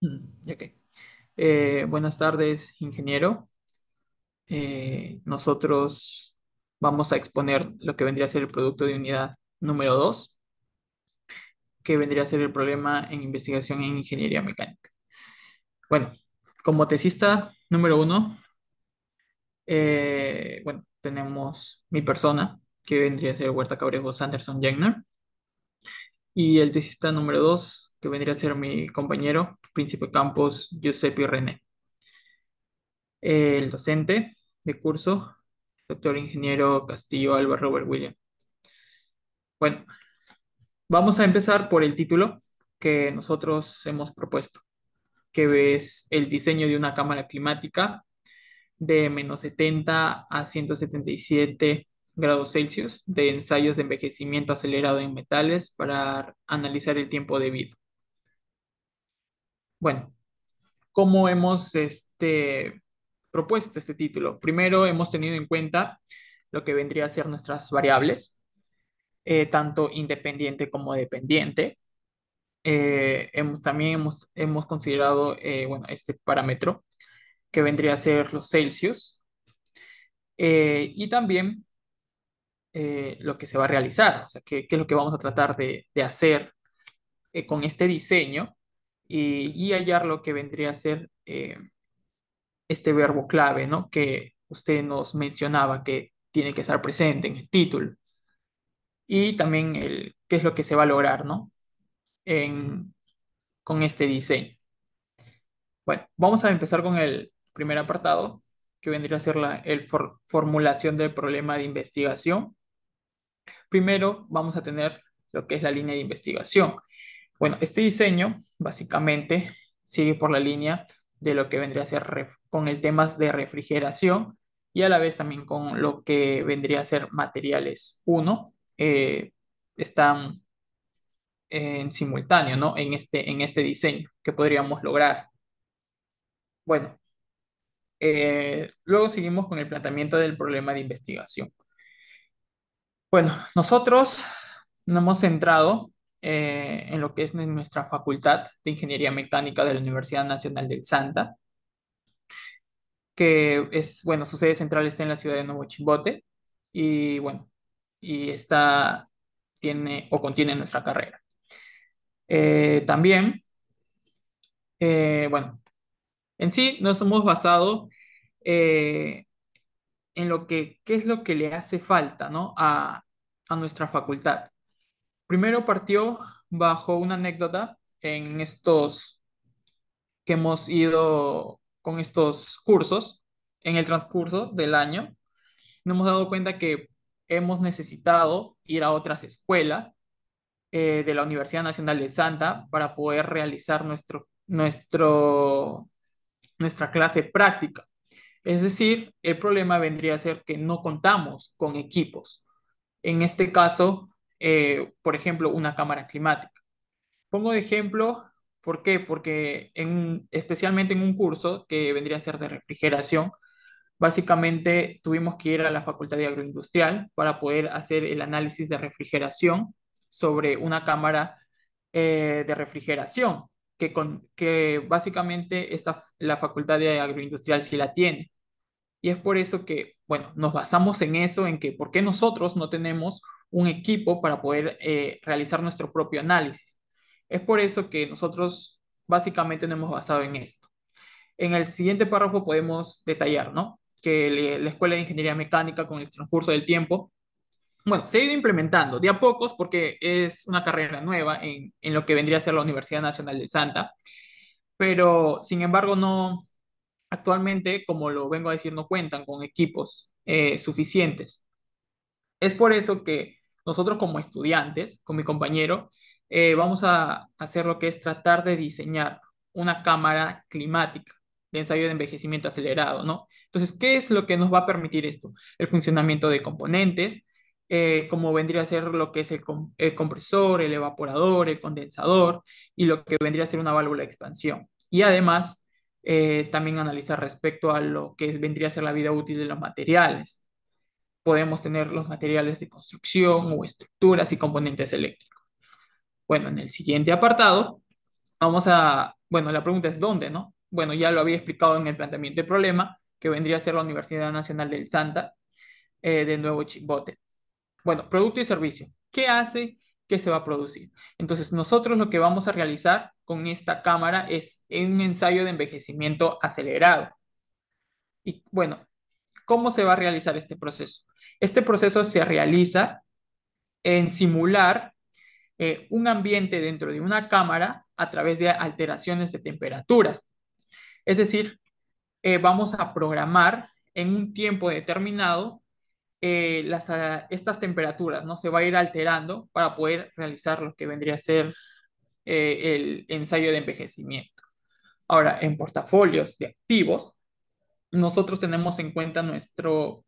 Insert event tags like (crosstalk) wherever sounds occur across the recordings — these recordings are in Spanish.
Mm, eh, buenas tardes, ingeniero. Eh, nosotros vamos a exponer lo que vendría a ser el producto de unidad número 2, que vendría a ser el problema en investigación en ingeniería mecánica. Bueno, como tesista número 1, eh, bueno, tenemos mi persona, que vendría a ser Huerta Cabrejo Sanderson Jenner. y el tesista número 2, que vendría a ser mi compañero, Príncipe Campos, Giuseppe René. El docente de curso, doctor ingeniero Castillo Álvaro Robert William. Bueno, vamos a empezar por el título que nosotros hemos propuesto, que es el diseño de una cámara climática de menos 70 a 177 grados Celsius de ensayos de envejecimiento acelerado en metales para analizar el tiempo de vida. Bueno, ¿cómo hemos este, propuesto este título? Primero hemos tenido en cuenta lo que vendría a ser nuestras variables, eh, tanto independiente como dependiente. Eh, hemos, también hemos, considerado eh, este parámetro que vendría a ser los Celsius y también lo que se va a realizar, o sea, qué, es lo que vamos a tratar de, de hacer con este diseño eh, y hallar lo que vendría a ser eh, este verbo clave, ¿no? Que usted nos mencionaba que tiene que estar presente en el título. Y también el, qué es lo que se va a lograr, ¿no? con este diseño. Bueno, vamos a empezar con el primer apartado, que vendría a ser la el formulación del problema de investigación. Primero vamos a tener lo que es la línea de investigación. Bueno, este diseño básicamente sigue por la línea de lo que vendría a ser con el tema de refrigeración y a la vez también con lo que vendría a ser materiales. Uno, eh, están en simultáneo, ¿no? En este, en este diseño que podríamos lograr. Bueno, eh, luego seguimos con el planteamiento del problema de investigación. Bueno, nosotros nos hemos centrado eh, en lo que es nuestra Facultad de Ingeniería Mecánica de la Universidad Nacional del Santa, que es, bueno, su sede central está en la ciudad de Nuevo Chimbote y bueno, y está, tiene o contiene nuestra carrera. Eh, también, eh, bueno, en sí nos hemos basado en lo que, qué es lo que le hace falta, ¿no? a nuestra facultad. Primero partió bajo una anécdota en estos que hemos ido con estos cursos, en el transcurso del año, nos hemos dado cuenta que hemos necesitado ir a otras escuelas eh, de la Universidad Nacional de Santa para poder realizar nuestro, nuestra clase práctica. Es decir, el problema vendría a ser que no contamos con equipos. En este caso, eh, por ejemplo, una cámara climática. Pongo de ejemplo, ¿por qué? Porque en, especialmente en un curso que vendría a ser de refrigeración, básicamente tuvimos que ir a la Facultad de Agroindustrial para poder hacer el análisis de refrigeración sobre una cámara eh, de refrigeración, que, con, que básicamente esta, la Facultad de Agroindustrial sí la tiene. Y es por eso que, bueno, nos basamos en eso, en que por qué nosotros no tenemos un equipo para poder eh, realizar nuestro propio análisis. Es por eso que nosotros básicamente nos hemos basado en esto. En el siguiente párrafo podemos detallar, ¿no? Que la Escuela de Ingeniería Mecánica con el transcurso del tiempo, bueno, se ha ido implementando de a pocos porque es una carrera nueva en, en lo que vendría a ser la Universidad Nacional de Santa, pero sin embargo no, actualmente, como lo vengo a decir, no cuentan con equipos eh, suficientes. Es por eso que nosotros como estudiantes, con mi compañero, eh, vamos a hacer lo que es tratar de diseñar una cámara climática de ensayo de envejecimiento acelerado, ¿no? Entonces, ¿qué es lo que nos va a permitir esto? El funcionamiento de componentes, eh, como vendría a ser lo que es el, compresor, el evaporador, el condensador y lo que vendría a ser una válvula de expansión. Y además, eh, también analizar respecto a lo que vendría a ser la vida útil de los materiales, podemos tener los materiales de construcción o estructuras y componentes eléctricos. Bueno, en el siguiente apartado, vamos a, bueno, la pregunta es ¿dónde, no? Bueno, ya lo había explicado en el planteamiento de problema, que vendría a ser la Universidad Nacional del Santa, eh, de Nuevo Chibote. Bueno, producto y servicio. ¿Qué hace? ¿Qué se va a producir? Entonces, nosotros lo que vamos a realizar con esta cámara es un ensayo de envejecimiento acelerado. Y bueno, ¿cómo se va a realizar este proceso? Este proceso se realiza en simular eh, un ambiente dentro de una cámara a través de alteraciones de temperaturas. Es decir, eh, vamos a programar en un tiempo determinado eh, ah, estas temperaturas, ¿no? Se va a ir alterando para poder realizar lo que vendría a ser el ensayo de envejecimiento. Ahora, en portafolios de activos, nosotros tenemos en cuenta nuestro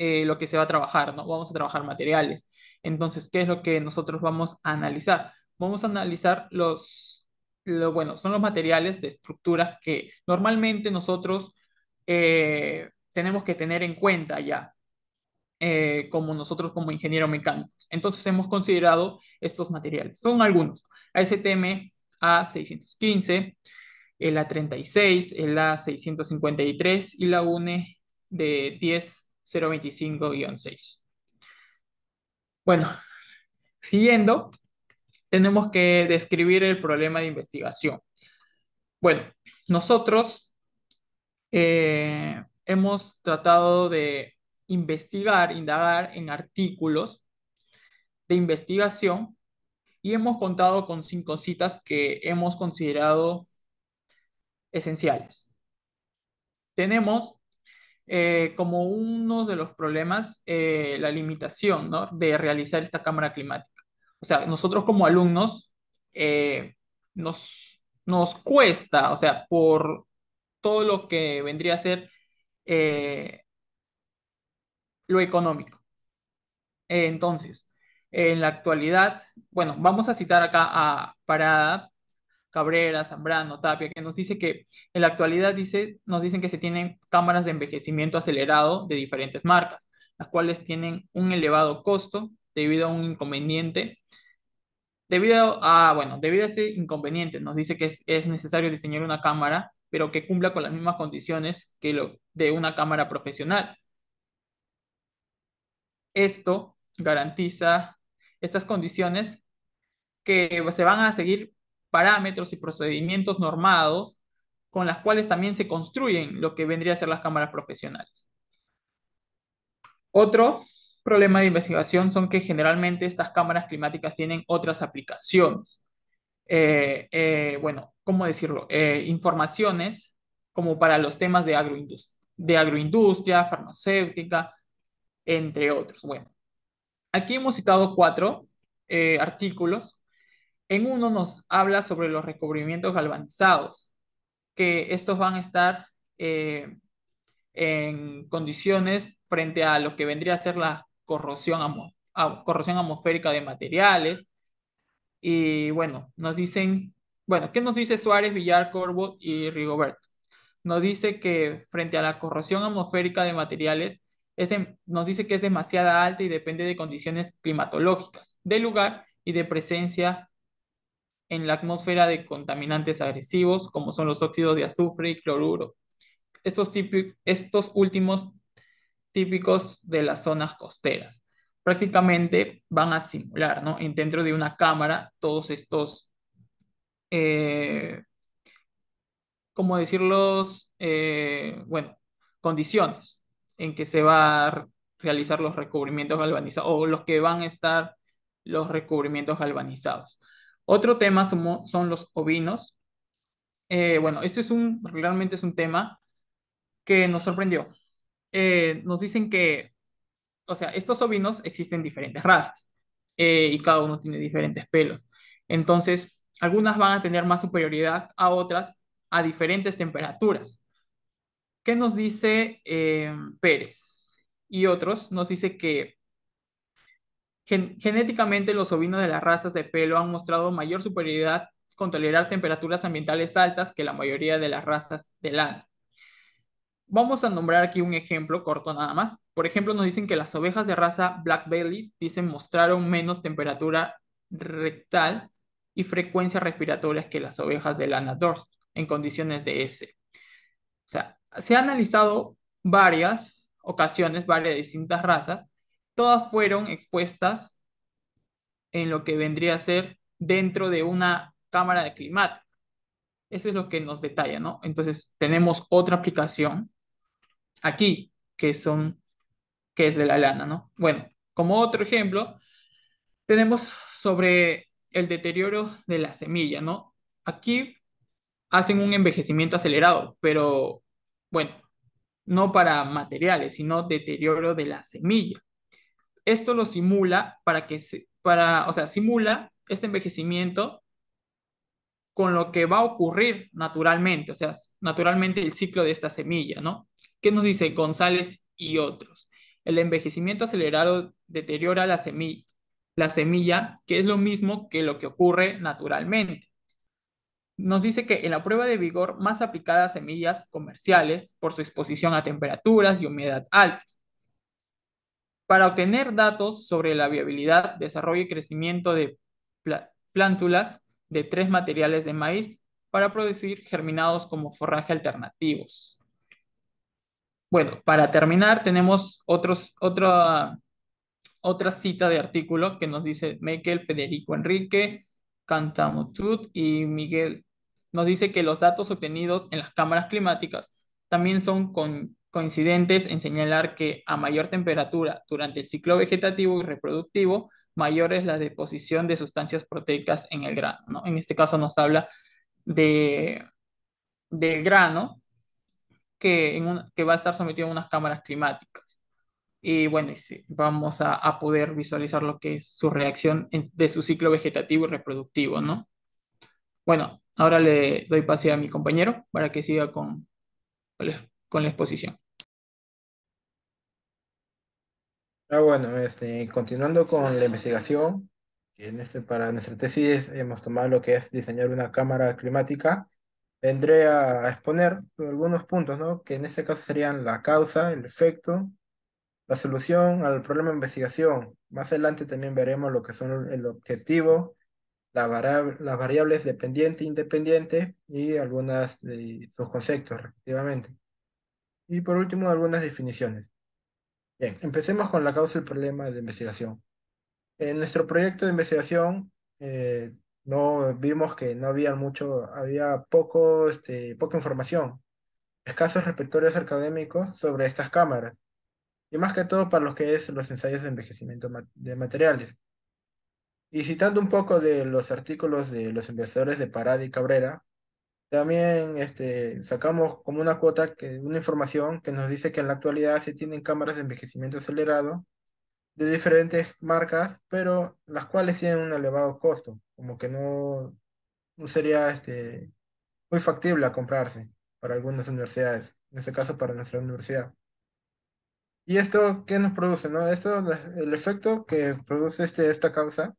eh, lo que se va a trabajar, ¿no? Vamos a trabajar materiales. Entonces, ¿qué es lo que nosotros vamos a analizar? Vamos a analizar los, lo, bueno, son los materiales de estructuras que normalmente nosotros eh, tenemos que tener en cuenta ya, eh, como nosotros como ingenieros mecánicos. Entonces hemos considerado estos materiales. Son algunos, ASTM A615, el A36, el A653 y la UNE de 10 025-6. Bueno, siguiendo, tenemos que describir el problema de investigación. Bueno, nosotros eh, hemos tratado de investigar, indagar en artículos de investigación y hemos contado con cinco citas que hemos considerado esenciales. Tenemos eh, como uno de los problemas eh, la limitación de realizar esta cámara climática. O sea, nosotros como alumnos eh, nos, nos cuesta, o sea, por todo lo que vendría a ser lo económico. Entonces, en la actualidad, bueno, vamos a citar acá a Parada, Cabrera, Zambrano, Tapia, que nos dice que en la actualidad dice, nos dicen que se tienen cámaras de envejecimiento acelerado de diferentes marcas, las cuales tienen un elevado costo debido a un inconveniente. Debido a, bueno, debido a este inconveniente, nos dice que es, es necesario diseñar una cámara, pero que cumpla con las mismas condiciones que lo de una cámara profesional. Esto garantiza estas condiciones que se van a seguir parámetros y procedimientos normados con las cuales también se construyen lo que vendría a ser las cámaras profesionales. Otro problema de investigación son que generalmente estas cámaras climáticas tienen otras aplicaciones. Eh, eh, bueno, ¿cómo decirlo? Eh, informaciones como para los temas de, de agroindustria, farmacéutica, entre otros. Bueno, aquí hemos citado cuatro artículos en uno nos habla sobre los recubrimientos galvanizados, que estos van a estar eh, en condiciones frente a lo que vendría a ser la corrosión, atmosférica de materiales. Y bueno, nos dicen, bueno, ¿qué nos dice Suárez, Villar, Corvo y Rigoberto? Nos dice que frente a la corrosión atmosférica de materiales, nos dice que es demasiada alta y depende de condiciones climatológicas, de lugar y de presencia en la atmósfera de contaminantes agresivos como son los óxidos de azufre y cloruro. Estos, típicos estos últimos típicos de las zonas costeras. Prácticamente van a simular, ¿no? Dentro de una cámara todos estos, eh, ¿cómo decirlo eh, bueno, condiciones en que se va a realizar los recubrimientos galvanizados o los que van a estar los recubrimientos galvanizados. Otro tema son, los ovinos. Eh, bueno, este es un, realmente es un tema que nos sorprendió. Eh, nos dicen que, o sea, estos ovinos existen diferentes razas eh, y cada uno tiene diferentes pelos. Entonces, algunas van a tener más superioridad a otras a diferentes temperaturas. ¿Qué nos dice Pérez? Y otros nos dice que genéticamente, los ovinos de las razas de pelo han mostrado mayor superioridad con tolerar temperaturas ambientales altas que la mayoría de las razas de lana. Vamos a nombrar aquí un ejemplo corto nada más. Por ejemplo, nos dicen que las ovejas de raza Black Belly, dicen, mostraron menos temperatura rectal y frecuencia respiratorias que las ovejas de lana Dorst en condiciones de S. O sea, se han analizado varias ocasiones, varias distintas razas, todas fueron expuestas en lo que vendría a ser dentro de una cámara de climática. Eso es lo que nos detalla, ¿no? Entonces tenemos otra aplicación aquí, que son, que es de la lana, ¿no? Bueno, como otro ejemplo, tenemos sobre el deterioro de la semilla, ¿no? Aquí hacen un envejecimiento acelerado, pero bueno, no para materiales, sino deterioro de la semilla esto lo simula para que se, para, o sea, simula este envejecimiento con lo que va a ocurrir naturalmente, o sea, naturalmente el ciclo de esta semilla, ¿no? ¿Qué nos dice González y otros? El envejecimiento acelerado deteriora la semilla, la semilla, que es lo mismo que lo que ocurre naturalmente. Nos dice que en la prueba de vigor más aplicada a semillas comerciales por su exposición a temperaturas y humedad altas, para obtener datos sobre la viabilidad, desarrollo y crecimiento de plántulas de tres materiales de maíz para producir germinados como forraje alternativos. Bueno, para terminar tenemos otros, otra, otra cita de artículo que nos dice Michael Federico Enrique, Cantamutut y Miguel. Nos dice que los datos obtenidos en las cámaras climáticas también son con, coincidentes en señalar que a mayor temperatura durante el ciclo vegetativo y reproductivo, mayor es la deposición de sustancias proteicas en el grano. En este caso nos habla de, del grano que, va a estar sometido a unas cámaras climáticas. Y bueno, vamos a, poder visualizar lo que es su reacción de su ciclo vegetativo y reproductivo, Bueno, ahora le doy pase a mi compañero para que siga con, con la exposición. Ah, bueno, este, continuando con la investigación, en este, para nuestra tesis hemos tomado lo que es diseñar una cámara climática. Vendré a exponer algunos puntos, ¿no? Que en este caso serían la causa, el efecto, la solución al problema de investigación. Más adelante también veremos lo que son el objetivo, la las variables dependiente, independiente y algunos de sus conceptos, respectivamente. Y por último, algunas definiciones. Bien, empecemos con la causa del problema de investigación. En nuestro proyecto de investigación eh, no vimos que no había mucho, había poco, este, poca información, escasos repertorios académicos sobre estas cámaras, y más que todo para lo que es los ensayos de envejecimiento de materiales. Y citando un poco de los artículos de los investigadores de Parada y Cabrera, también este, sacamos como una cuota, que, una información que nos dice que en la actualidad se tienen cámaras de envejecimiento acelerado de diferentes marcas, pero las cuales tienen un elevado costo, como que no, no sería este, muy factible comprarse para algunas universidades, en este caso para nuestra universidad. ¿Y esto qué nos produce? No? Esto, el efecto que produce este, esta causa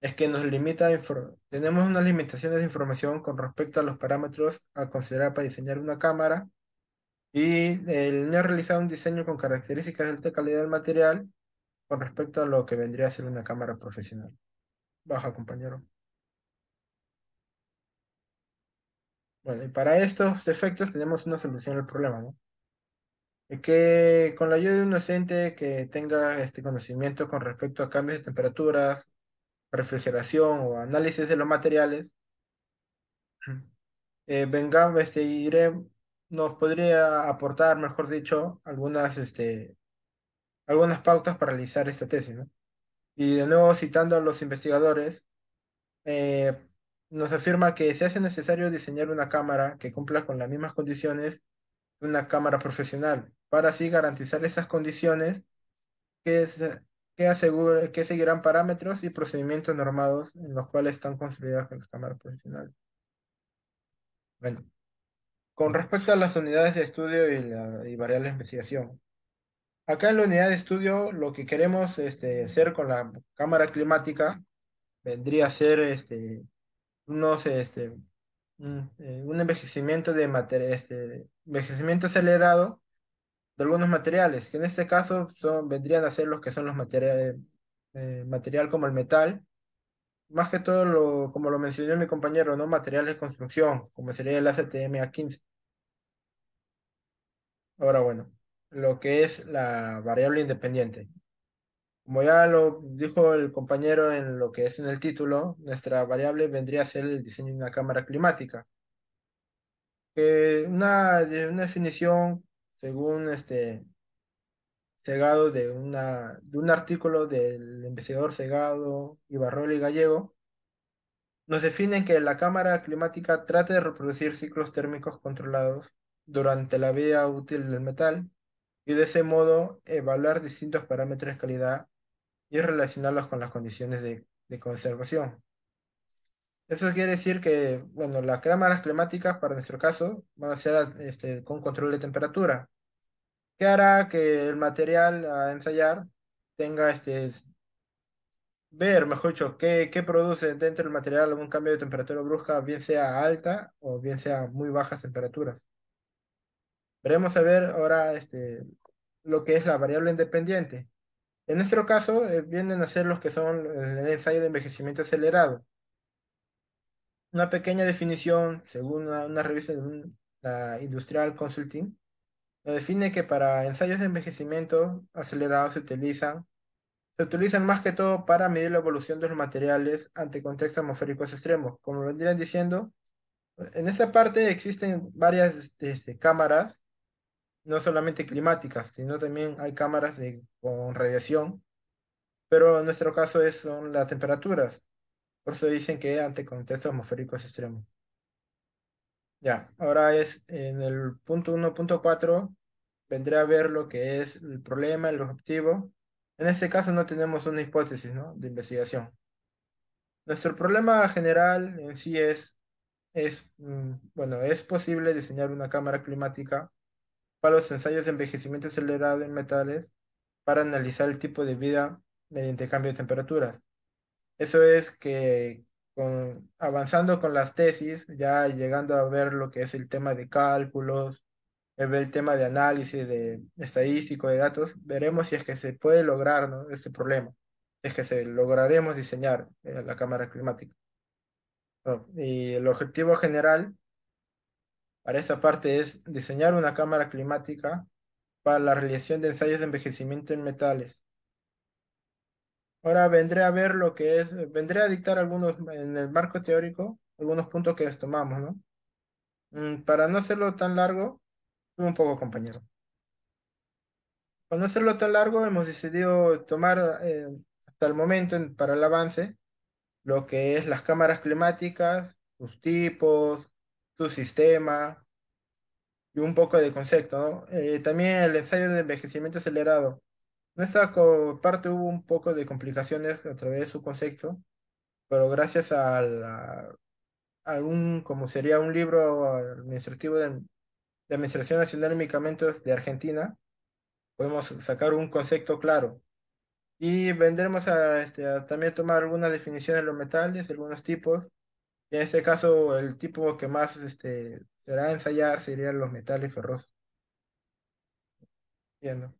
es que nos limita, tenemos unas limitaciones de información con respecto a los parámetros a considerar para diseñar una cámara y el no realizar un diseño con características de alta calidad del material con respecto a lo que vendría a ser una cámara profesional. Baja, compañero. Bueno, y para estos efectos tenemos una solución al problema, ¿no? que con la ayuda de un docente que tenga este conocimiento con respecto a cambios de temperaturas, refrigeración o análisis de los materiales, (clears throat) eh, este, nos podría aportar, mejor dicho, algunas, este, algunas pautas para realizar esta tesis. Y de nuevo, citando a los investigadores, eh, nos afirma que se hace necesario diseñar una cámara que cumpla con las mismas condiciones de una cámara profesional, para así garantizar estas condiciones que, es, que, que seguirán parámetros y procedimientos normados en los cuales están construidas las cámaras profesionales. Bueno, con respecto a las unidades de estudio y, la, y variables de investigación, acá en la unidad de estudio lo que queremos este, hacer con la cámara climática vendría a ser este, unos, este, un, eh, envejecimiento, de este, envejecimiento acelerado de algunos materiales, que en este caso son, vendrían a ser los que son los materiales, eh, material como el metal, más que todo, lo, como lo mencionó mi compañero, ¿no? materiales de construcción, como sería el ACTMA A15. Ahora bueno, lo que es la variable independiente. Como ya lo dijo el compañero en lo que es en el título, nuestra variable vendría a ser el diseño de una cámara climática. una, una definición según este Segado de, de un artículo del investigador Segado, Ibarroli Gallego, nos definen que la cámara climática trata de reproducir ciclos térmicos controlados durante la vida útil del metal y de ese modo evaluar distintos parámetros de calidad y relacionarlos con las condiciones de conservación. Eso quiere decir que, bueno, las cámaras climáticas para nuestro caso van a ser ah, este, con control de temperatura, ¿Qué hará que el material a ensayar tenga este, ver, mejor dicho, qué, qué produce dentro del material algún cambio de temperatura brusca, bien sea alta o bien sea muy bajas temperaturas. Veremos a ver ahora este, lo que es la variable independiente. En nuestro caso, eh, vienen a ser los que son eh, el ensayo de envejecimiento acelerado, una pequeña definición, según una, revista de la Industrial Consulting, eh, define que para ensayos de envejecimiento acelerado se utilizan, se utilizan más que todo para medir la evolución de los materiales ante contextos atmosféricos extremos. Como lo vendrían diciendo, en esa parte existen varias este, este, cámaras, no solamente climáticas, sino también hay cámaras con radiación, pero en nuestro caso es, son las temperaturas. Por eso dicen que ante contextos atmosféricos extremos. Ya, ahora es en el punto 1.4, vendré a ver lo que es el problema, el objetivo. En este caso no tenemos una hipótesis de investigación. Nuestro problema general en sí es, es, mm, bueno, es posible diseñar una cámara climática para los ensayos de envejecimiento acelerado en metales para analizar el tipo de vida mediante cambio de temperaturas. Eso es que con, avanzando con las tesis, ya llegando a ver lo que es el tema de cálculos, eh, el tema de análisis de estadístico de datos, veremos si es que se puede lograr ¿no? este problema, es que se lograremos diseñar eh, la cámara climática. Oh, y el objetivo general para esta parte es diseñar una cámara climática para la realización de ensayos de envejecimiento en metales, Ahora vendré a ver lo que es, vendré a dictar algunos, en el marco teórico, algunos puntos que tomamos, ¿no? Mm, para no hacerlo tan largo, un poco compañero. Para no hacerlo tan largo, hemos decidido tomar eh, hasta el momento para el avance lo que es las cámaras climáticas, sus tipos, su sistema y un poco de concepto. ¿no? Eh, también el ensayo de envejecimiento acelerado. En esta parte hubo un poco de complicaciones a través de su concepto, pero gracias a, algún, como sería un libro administrativo de, Administración Nacional de Medicamentos de Argentina, podemos sacar un concepto claro. Y vendremos a, este, a también tomar algunas definiciones de los metales, algunos tipos. en este caso, el tipo que más este, será ensayar serían los metales ferrosos. Bien.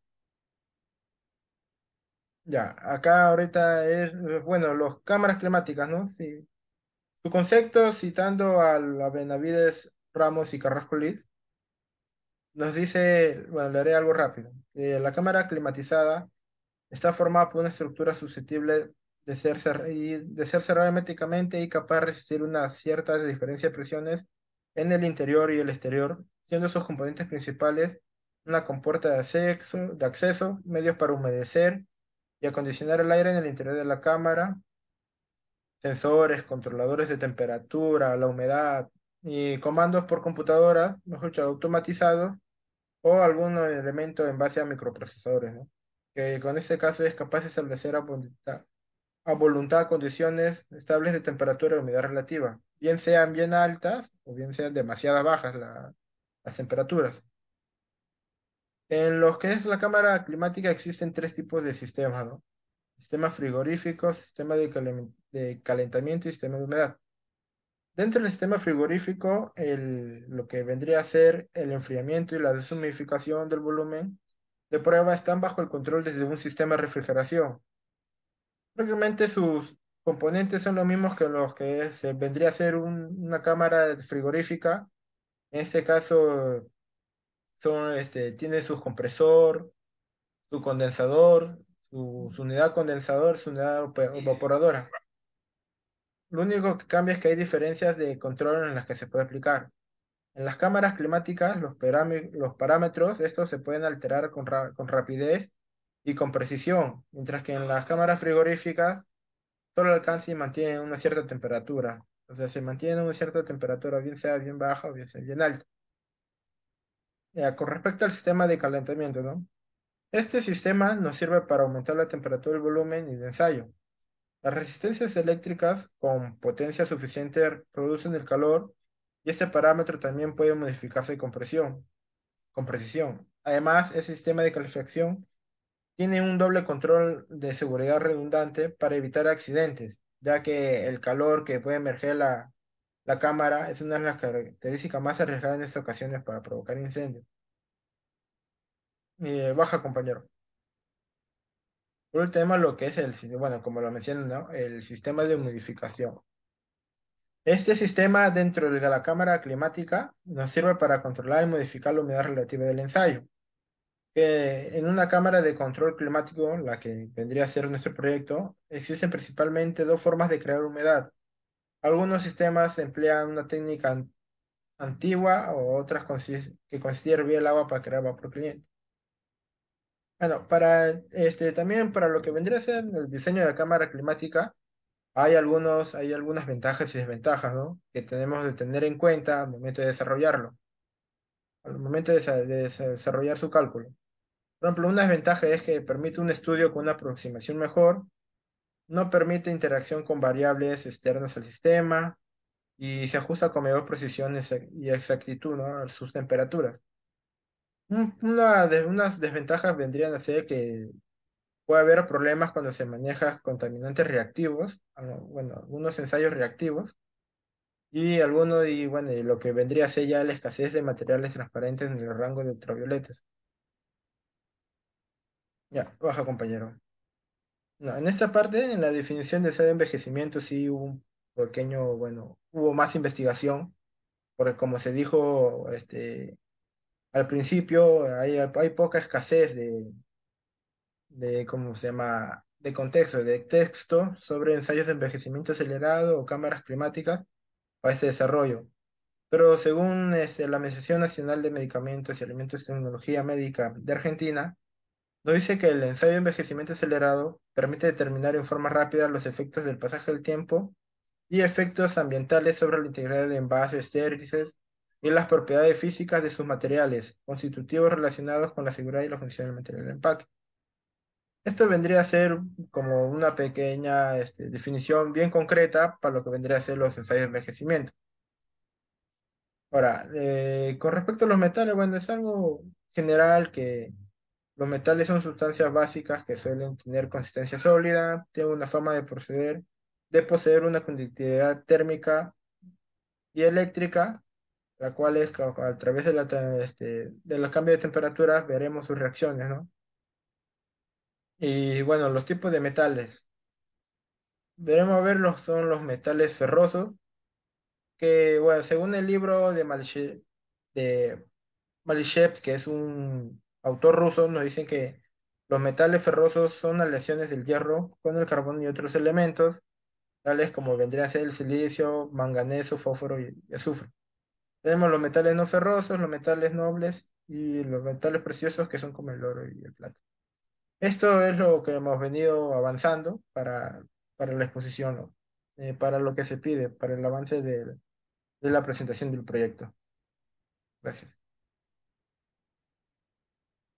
Ya, acá ahorita es, bueno, los cámaras climáticas, ¿no? Sí. Su concepto, citando a, Benavides Ramos y Carrasco Liz, nos dice, bueno, le haré algo rápido. Eh, la cámara climatizada está formada por una estructura susceptible de ser, de ser cerrada herméticamente y capaz de resistir una cierta diferencia de presiones en el interior y el exterior, siendo sus componentes principales una compuerta de acceso medios para humedecer, y acondicionar el aire en el interior de la cámara, sensores, controladores de temperatura, la humedad y comandos por computadora, mejor dicho, automatizados o algún elemento en base a microprocesadores, que con este caso es capaz de establecer a voluntad, condiciones estables de temperatura y humedad relativa, bien sean bien altas o bien sean demasiadas bajas las temperaturas. En lo que es la cámara climática existen tres tipos de sistemas, ¿no? Sistema frigorífico, sistema de, calentamiento y sistema de humedad. Dentro del sistema frigorífico, el, lo que vendría a ser el enfriamiento y la deshumidificación del volumen de prueba están bajo el control desde un sistema de refrigeración. Prácticamente sus componentes son los mismos que los que se vendría a ser una cámara frigorífica. En este caso, son, este, tiene su compresor, su condensador, su, unidad condensador, su unidad evaporadora. Lo único que cambia es que hay diferencias de control en las que se puede aplicar. En las cámaras climáticas, los, parámetros, estos se pueden alterar con, rapidez y con precisión, mientras que en las cámaras frigoríficas solo alcanza y mantienen una cierta temperatura. O sea, se mantiene una cierta temperatura, bien sea bien baja o bien sea bien alta. Eh, con respecto al sistema de calentamiento, Este sistema nos sirve para aumentar la temperatura, el volumen y el ensayo. Las resistencias eléctricas con potencia suficiente producen el calor y este parámetro también puede modificarse con con precisión. Además, el sistema de calefacción tiene un doble control de seguridad redundante para evitar accidentes, ya que el calor que puede emerger la, la cámara es una de las características más arriesgadas en estas ocasiones para provocar incendios. Eh, baja, compañero. Por último, tema, lo que es el bueno, como lo mencioné, el sistema de humidificación. Este sistema dentro de la cámara climática nos sirve para controlar y modificar la humedad relativa del ensayo. en una cámara de control climático, la que vendría a ser nuestro proyecto, existen principalmente dos formas de crear humedad. Algunos sistemas emplean una técnica antigua o otras que consiste bien el agua para crear vapor cliente. Bueno, para este también para lo que vendría a ser el diseño de la cámara climática, hay algunos, hay algunas ventajas y desventajas, ¿no? Que tenemos de tener en cuenta al momento de desarrollarlo, al momento de desarrollar su cálculo. Por ejemplo, una desventaja es que permite un estudio con una aproximación mejor no permite interacción con variables externas al sistema y se ajusta con mayor precisión y exactitud a sus temperaturas. Una de, unas desventajas vendrían a ser que puede haber problemas cuando se maneja contaminantes reactivos, ah, bueno, algunos ensayos reactivos, y alguno, y bueno, lo que vendría a ser ya la escasez de materiales transparentes en el rango de ultravioletas. Ya, baja compañero en esta parte, en la definición de de envejecimiento, sí hubo un pequeño, bueno, hubo más investigación, porque como se dijo este, al principio, hay, hay poca escasez de, de, ¿cómo se llama?, de contexto, de texto sobre ensayos de envejecimiento acelerado o cámaras climáticas para este desarrollo. Pero según este, la Administración Nacional de Medicamentos y Alimentos y Tecnología Médica de Argentina, nos dice que el ensayo de envejecimiento acelerado permite determinar en forma rápida los efectos del pasaje del tiempo y efectos ambientales sobre la integridad de envases, térmices y las propiedades físicas de sus materiales, constitutivos relacionados con la seguridad y la función del material de empaque. Esto vendría a ser como una pequeña este, definición bien concreta para lo que vendría a ser los ensayos de envejecimiento. Ahora, eh, con respecto a los metales, bueno, es algo general que los metales son sustancias básicas que suelen tener consistencia sólida, tienen una forma de proceder, de poseer una conductividad térmica y eléctrica, la cual es a través de, la, este, de los cambios de temperatura veremos sus reacciones, ¿no? Y bueno, los tipos de metales. Veremos ver los son los metales ferrosos, que bueno, según el libro de Malyshev, de que es un autor ruso, nos dicen que los metales ferrosos son aleaciones del hierro con el carbón y otros elementos, tales como vendría a ser el silicio, manganeso, fósforo y azufre. Tenemos los metales no ferrosos, los metales nobles y los metales preciosos que son como el oro y el plato. Esto es lo que hemos venido avanzando para, para la exposición, eh, para lo que se pide, para el avance de la presentación del proyecto. Gracias.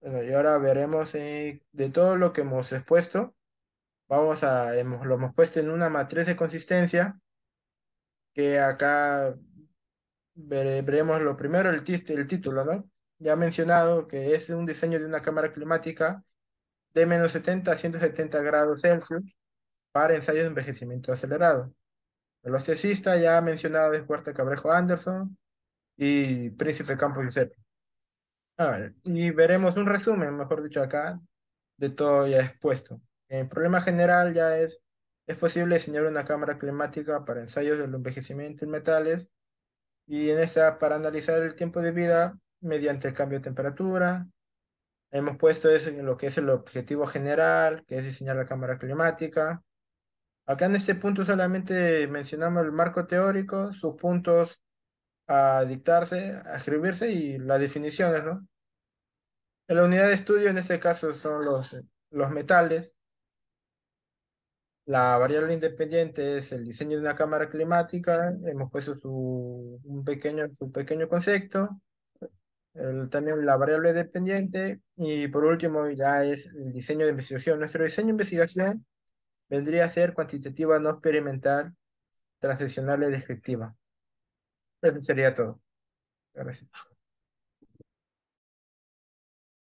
Bueno, y ahora veremos eh, de todo lo que hemos expuesto. Vamos a, hemos, lo hemos puesto en una matriz de consistencia, que acá veremos lo primero, el, el título, ¿no? Ya mencionado que es un diseño de una cámara climática de menos 70 a 170 grados Celsius para ensayos de envejecimiento acelerado. El ya mencionado es Huerta Cabrejo Anderson y Príncipe Campos Giuseppe. Ah, y veremos un resumen, mejor dicho, acá de todo ya expuesto. El problema general ya es, es posible diseñar una cámara climática para ensayos del envejecimiento en metales y en esa para analizar el tiempo de vida mediante el cambio de temperatura. Hemos puesto eso en lo que es el objetivo general, que es diseñar la cámara climática. Acá en este punto solamente mencionamos el marco teórico, sus puntos a dictarse, a escribirse y las definiciones, ¿no? En la unidad de estudio, en este caso, son los, los metales. La variable independiente es el diseño de una cámara climática. Hemos puesto su, un, pequeño, pequeño concepto. también la variable dependiente. Y por último, ya es el diseño de investigación. Nuestro diseño de investigación vendría a ser cuantitativa no experimental, transicional y descriptiva. Eso sería todo. Gracias.